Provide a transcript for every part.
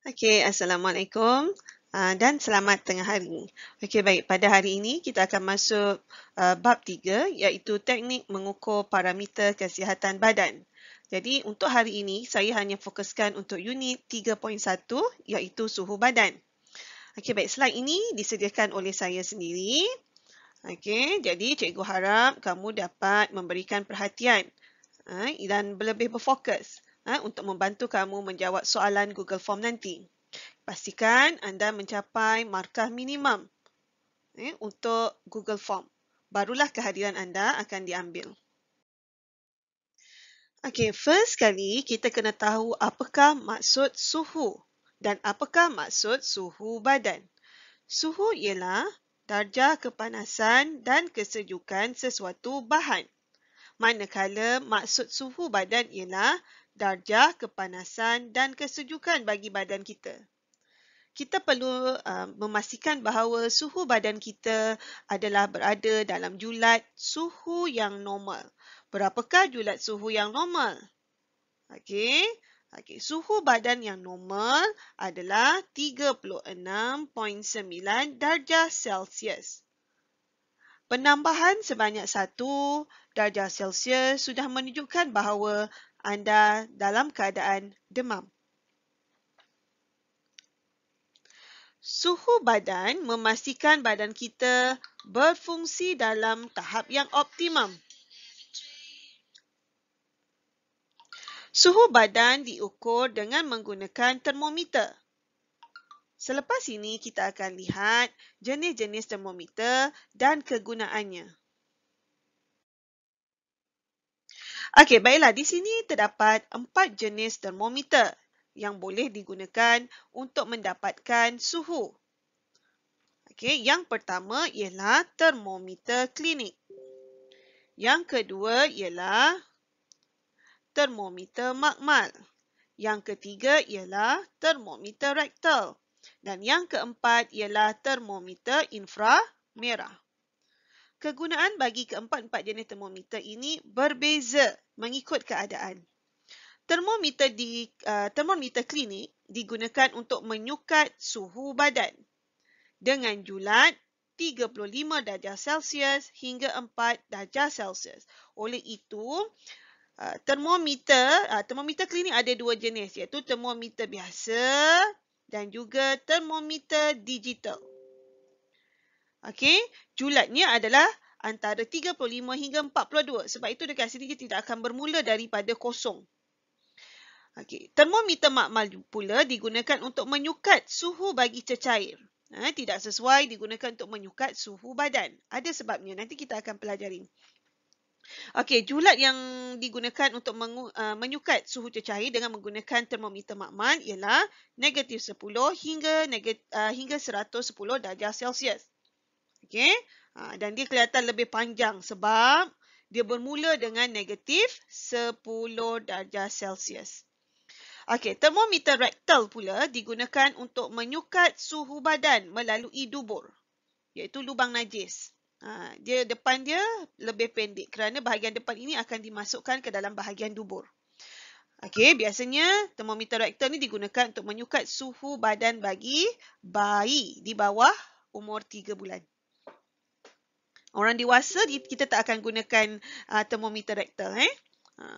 Okey, Assalamualaikum uh, dan selamat tengah hari. Okey, baik. Pada hari ini kita akan masuk uh, bab tiga, iaitu teknik mengukur parameter kesihatan badan. Jadi, untuk hari ini saya hanya fokuskan untuk unit 3.1 iaitu suhu badan. Okey, baik. Slide ini disediakan oleh saya sendiri. Okey, jadi cikgu harap kamu dapat memberikan perhatian uh, dan lebih berfokus eh, untuk membantu kamu menjawab soalan Google Form nanti. Pastikan anda mencapai markah minimum eh, untuk Google Form. Barulah kehadiran anda akan diambil. Okay, first kali kita kena tahu apakah maksud suhu dan apakah maksud suhu badan. Suhu ialah darjah kepanasan dan kesejukan sesuatu bahan. Manakala maksud suhu badan ialah darjah kepanasan dan kesejukan bagi badan kita. Kita perlu uh, memastikan bahawa suhu badan kita adalah berada dalam julat suhu yang normal. Berapakah julat suhu yang normal? Okey. Okey, suhu badan yang normal adalah 36.9 darjah Celsius. Penambahan sebanyak 1 darjah Celsius sudah menunjukkan bahawa anda dalam keadaan demam. Suhu badan memastikan badan kita berfungsi dalam tahap yang optimum. Suhu badan diukur dengan menggunakan termometer. Selepas ini kita akan lihat jenis-jenis termometer dan kegunaannya. Okey, baiklah. Di sini terdapat empat jenis termometer yang boleh digunakan untuk mendapatkan suhu. Okey, yang pertama ialah termometer klinik. Yang kedua ialah termometer makmal. Yang ketiga ialah termometer rektal. Dan yang keempat ialah termometer inframerah kegunaan bagi keempat-empat jenis termometer ini berbeza mengikut keadaan. Termometer di uh, termometer klinik digunakan untuk menyukat suhu badan dengan julat 35 darjah Celsius hingga 4 darjah Celsius. Oleh itu, uh, termometer uh, termometer klinik ada dua jenis iaitu termometer biasa dan juga termometer digital. Okey, julatnya adalah antara 35 hingga 42. Sebab itu dekat sini dia tidak akan bermula daripada kosong. Okey, termometer makmal pula digunakan untuk menyukat suhu bagi cecair. Ha, tidak sesuai digunakan untuk menyukat suhu badan. Ada sebabnya, nanti kita akan pelajari. Okey, julat yang digunakan untuk mengu, uh, menyukat suhu cecair dengan menggunakan termometer makmal ialah negatif 10 hingga, uh, hingga 110 darjah Celsius. Okay. Ha, ah, dan dia kelihatan lebih panjang sebab dia bermula dengan negatif 10 darjah Celsius. Okey, termometer rectal pula digunakan untuk menyukat suhu badan melalui dubur, iaitu lubang najis. Ha, dia depan dia lebih pendek kerana bahagian depan ini akan dimasukkan ke dalam bahagian dubur. Okey, biasanya termometer rectal ni digunakan untuk menyukat suhu badan bagi bayi di bawah umur 3 bulan. Orang dewasa kita tak akan gunakan uh, termometer rektal eh. Ha.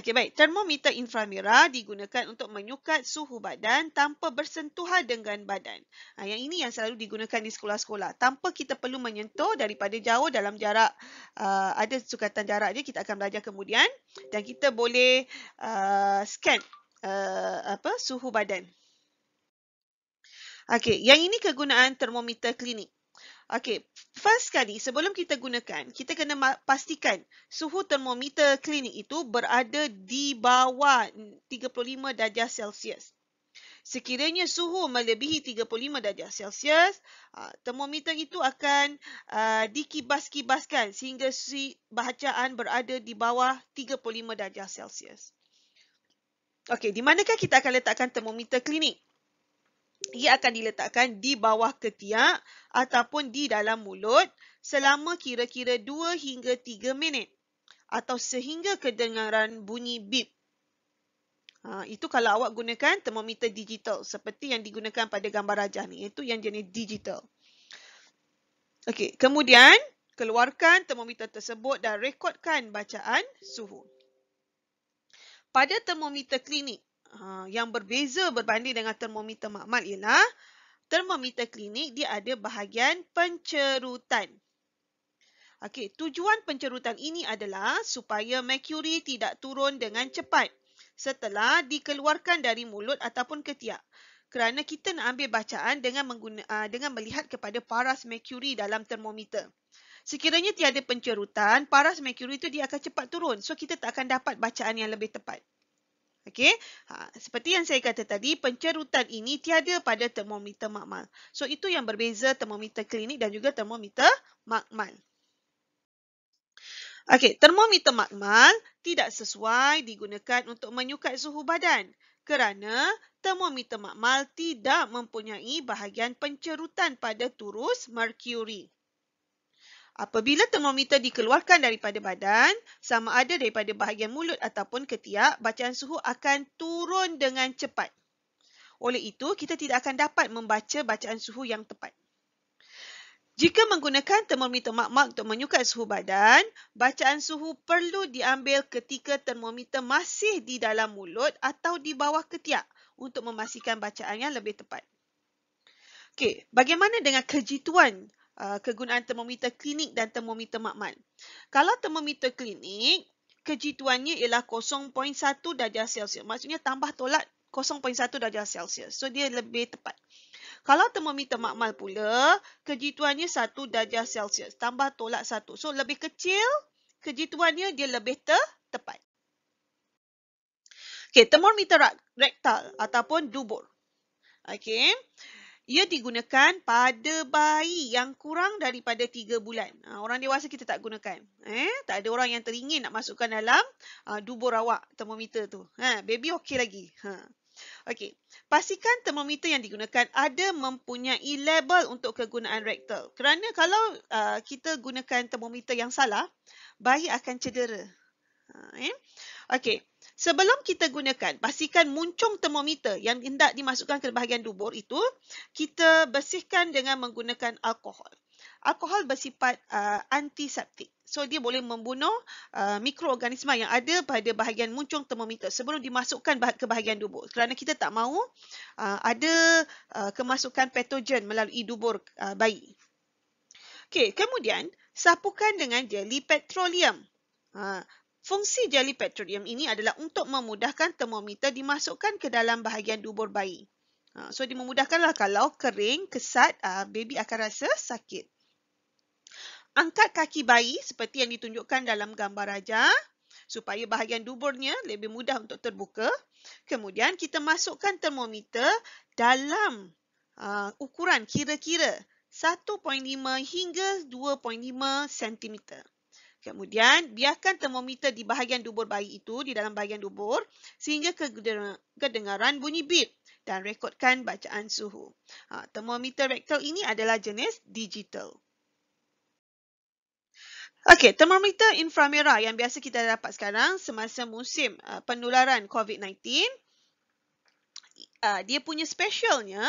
Okey baik, termometer inframerah digunakan untuk menyukat suhu badan tanpa bersentuhan dengan badan. Ha, yang ini yang selalu digunakan di sekolah-sekolah. Tanpa kita perlu menyentuh daripada jauh dalam jarak, uh, ada sukatan jarak dia kita akan belajar kemudian. Dan kita boleh uh, scan uh, apa suhu badan. Okay, yang ini kegunaan termometer klinik. Okey, first sekali sebelum kita gunakan, kita kena pastikan suhu termometer klinik itu berada di bawah 35 darjah Celsius. Sekiranya suhu melebihi 35 darjah Celsius, ah, termometer itu akan ah, dikibas-kibaskan sehingga si bacaan berada di bawah 35 darjah Celsius. Okey, di manakah kita akan letakkan termometer klinik? ia akan diletakkan di bawah ketiak ataupun di dalam mulut selama kira-kira 2 hingga 3 minit atau sehingga kedengaran bunyi bip. Ha, itu kalau awak gunakan termometer digital seperti yang digunakan pada gambar rajah ni. Itu yang jenis digital. Okey, kemudian keluarkan termometer tersebut dan rekodkan bacaan suhu. Pada termometer klinik, Ha, yang berbeza berbanding dengan termometer makmal ialah termometer klinik dia ada bahagian pencerutan. Okey, tujuan pencerutan ini adalah supaya merkuri tidak turun dengan cepat setelah dikeluarkan dari mulut ataupun ketiak. Kerana kita nak ambil bacaan dengan mengguna, aa, ah, dengan melihat kepada paras merkuri dalam termometer. Sekiranya tiada pencerutan, paras merkuri itu dia akan cepat turun. So kita tak akan dapat bacaan yang lebih tepat. Okey, ha, seperti yang saya kata tadi, pencerutan ini tiada pada termometer makmal. So, itu yang berbeza termometer klinik dan juga termometer makmal. Okey, termometer makmal tidak sesuai digunakan untuk menyukat suhu badan kerana termometer makmal tidak mempunyai bahagian pencerutan pada turus merkuri. Apabila termometer dikeluarkan daripada badan, sama ada daripada bahagian mulut ataupun ketiak, bacaan suhu akan turun dengan cepat. Oleh itu, kita tidak akan dapat membaca bacaan suhu yang tepat. Jika menggunakan termometer makmak untuk menyukai suhu badan, bacaan suhu perlu diambil ketika termometer masih di dalam mulut atau di bawah ketiak untuk memastikan bacaannya lebih tepat. Okey, bagaimana dengan kejituan Uh, kegunaan termometer klinik dan termometer makmal. Kalau termometer klinik, kejituannya ialah 0.1 darjah Celsius. Maksudnya tambah tolak 0.1 darjah Celsius. So dia lebih tepat. Kalau termometer makmal pula, kejituannya 1 darjah Celsius. Tambah tolak 1. So lebih kecil, kejituannya dia lebih te tepat. Okay, termometer rektal ataupun dubur. Okay ia digunakan pada bayi yang kurang daripada 3 bulan. Ha, orang dewasa kita tak gunakan. Eh, tak ada orang yang teringin nak masukkan dalam ha, dubur awak termometer tu. Ha, baby okey lagi. Ha. Okey. Pastikan termometer yang digunakan ada mempunyai label untuk kegunaan rektal. Kerana kalau uh, kita gunakan termometer yang salah, bayi akan cedera. Ha, eh. Okey. Sebelum kita gunakan, pastikan muncung termometer yang hendak dimasukkan ke bahagian dubur itu, kita bersihkan dengan menggunakan alkohol. Alkohol bersifat uh, antiseptik. So, dia boleh membunuh uh, mikroorganisma yang ada pada bahagian muncung termometer sebelum dimasukkan ke bahagian dubur. Kerana kita tak mahu uh, ada uh, kemasukan patogen melalui dubur uh, bayi. Okay, kemudian sapukan dengan jeli petroleum. Uh, Fungsi jeli petroleum ini adalah untuk memudahkan termometer dimasukkan ke dalam bahagian dubur bayi. Ha, so, dia memudahkanlah kalau kering, kesat, ha, baby akan rasa sakit. Angkat kaki bayi seperti yang ditunjukkan dalam gambar raja supaya bahagian duburnya lebih mudah untuk terbuka. Kemudian, kita masukkan termometer dalam uh, ukuran kira-kira 1.5 hingga 2.5 cm. Kemudian, biarkan termometer di bahagian dubur bayi itu, di dalam bahagian dubur, sehingga kedengaran bunyi bip dan rekodkan bacaan suhu. Ha, termometer rektal ini adalah jenis digital. Okey, termometer inframerah yang biasa kita dapat sekarang semasa musim uh, penularan COVID-19, uh, dia punya specialnya,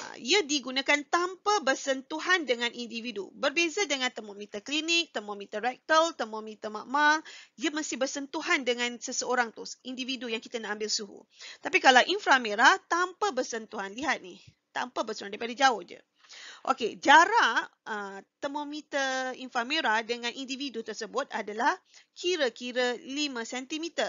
Ah, ia digunakan tanpa bersentuhan dengan individu. Berbeza dengan termometer klinik, termometer rektal, termometer makmal, ia mesti bersentuhan dengan seseorang tu, individu yang kita nak ambil suhu. Tapi kalau inframerah, tanpa bersentuhan. Lihat ni, tanpa bersentuhan, daripada jauh je. Okey, jarak uh, termometer inframerah dengan individu tersebut adalah kira-kira 5 cm.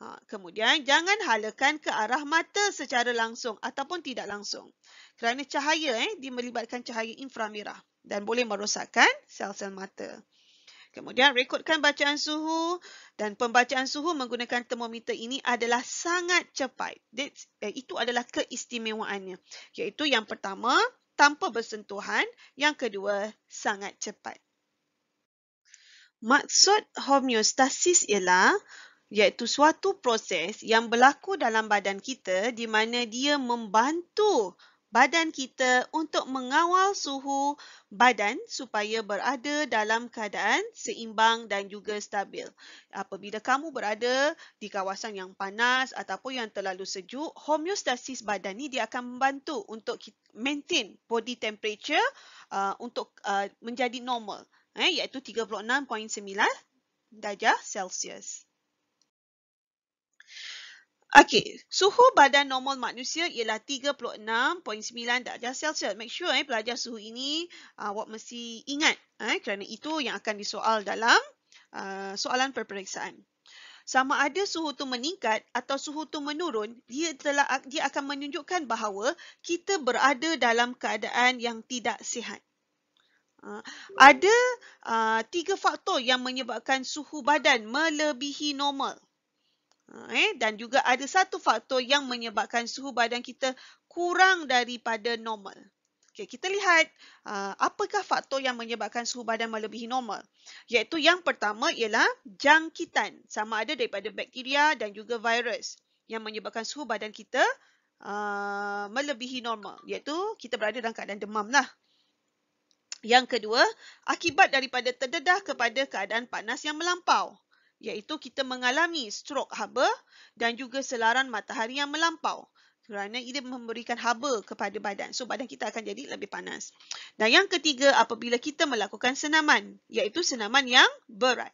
Ha, kemudian, jangan halakan ke arah mata secara langsung ataupun tidak langsung. Kerana cahaya, eh, dia melibatkan cahaya inframerah dan boleh merosakkan sel-sel mata. Kemudian, rekodkan bacaan suhu dan pembacaan suhu menggunakan termometer ini adalah sangat cepat. Eh, itu adalah keistimewaannya. Iaitu yang pertama, tanpa bersentuhan. Yang kedua, sangat cepat. Maksud homeostasis ialah iaitu suatu proses yang berlaku dalam badan kita di mana dia membantu badan kita untuk mengawal suhu badan supaya berada dalam keadaan seimbang dan juga stabil. Apabila kamu berada di kawasan yang panas ataupun yang terlalu sejuk, homeostasis badan ni dia akan membantu untuk maintain body temperature uh, untuk uh, menjadi normal, eh, iaitu 36.9 darjah Celsius. Okay, suhu badan normal manusia ialah 36.9 darjah Celsius. Make sure eh, pelajar suhu ini ah, awak mesti ingat eh, kerana itu yang akan disoal dalam uh, soalan perperiksaan. Sama ada suhu itu meningkat atau suhu itu menurun, dia telah dia akan menunjukkan bahawa kita berada dalam keadaan yang tidak sihat. Ah, ada uh, tiga faktor yang menyebabkan suhu badan melebihi normal. Ha, eh, dan juga ada satu faktor yang menyebabkan suhu badan kita kurang daripada normal. Okay, kita lihat uh, apakah faktor yang menyebabkan suhu badan melebihi normal. Iaitu yang pertama ialah jangkitan sama ada daripada bakteria dan juga virus yang menyebabkan suhu badan kita uh, melebihi normal. Iaitu kita berada dalam keadaan demam. Lah. Yang kedua, akibat daripada terdedah kepada keadaan panas yang melampau iaitu kita mengalami strok haba dan juga selaran matahari yang melampau kerana ia memberikan haba kepada badan. So badan kita akan jadi lebih panas. Dan yang ketiga apabila kita melakukan senaman iaitu senaman yang berat.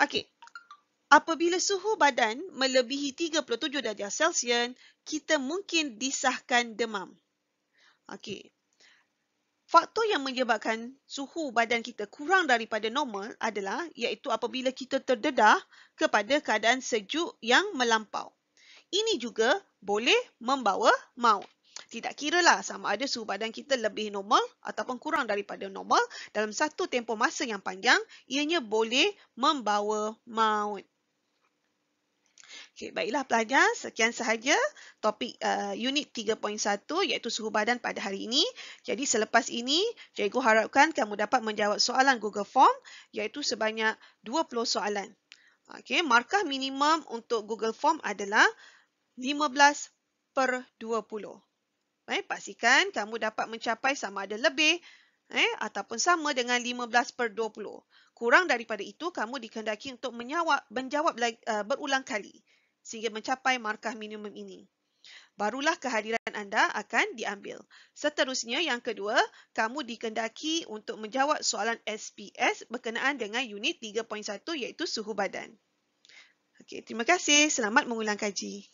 Okey. Apabila suhu badan melebihi 37 darjah Celsius, kita mungkin disahkan demam. Okey, faktor yang menyebabkan suhu badan kita kurang daripada normal adalah iaitu apabila kita terdedah kepada keadaan sejuk yang melampau. Ini juga boleh membawa maut. Tidak kira lah sama ada suhu badan kita lebih normal ataupun kurang daripada normal dalam satu tempoh masa yang panjang, ianya boleh membawa maut. Okey, baiklah pelajar, sekian sahaja topik uh, unit 3.1 iaitu suhu badan pada hari ini. Jadi selepas ini, cikgu harapkan kamu dapat menjawab soalan Google Form iaitu sebanyak 20 soalan. Okey, markah minimum untuk Google Form adalah 15 per 20. Baik, pastikan kamu dapat mencapai sama ada lebih eh, ataupun sama dengan 15 per 20. Kurang daripada itu, kamu dikendaki untuk menjawab, menjawab uh, berulang kali sehingga mencapai markah minimum ini. Barulah kehadiran anda akan diambil. Seterusnya, yang kedua, kamu dikendaki untuk menjawab soalan SPS berkenaan dengan unit 3.1 iaitu suhu badan. Okay, terima kasih. Selamat mengulang kaji.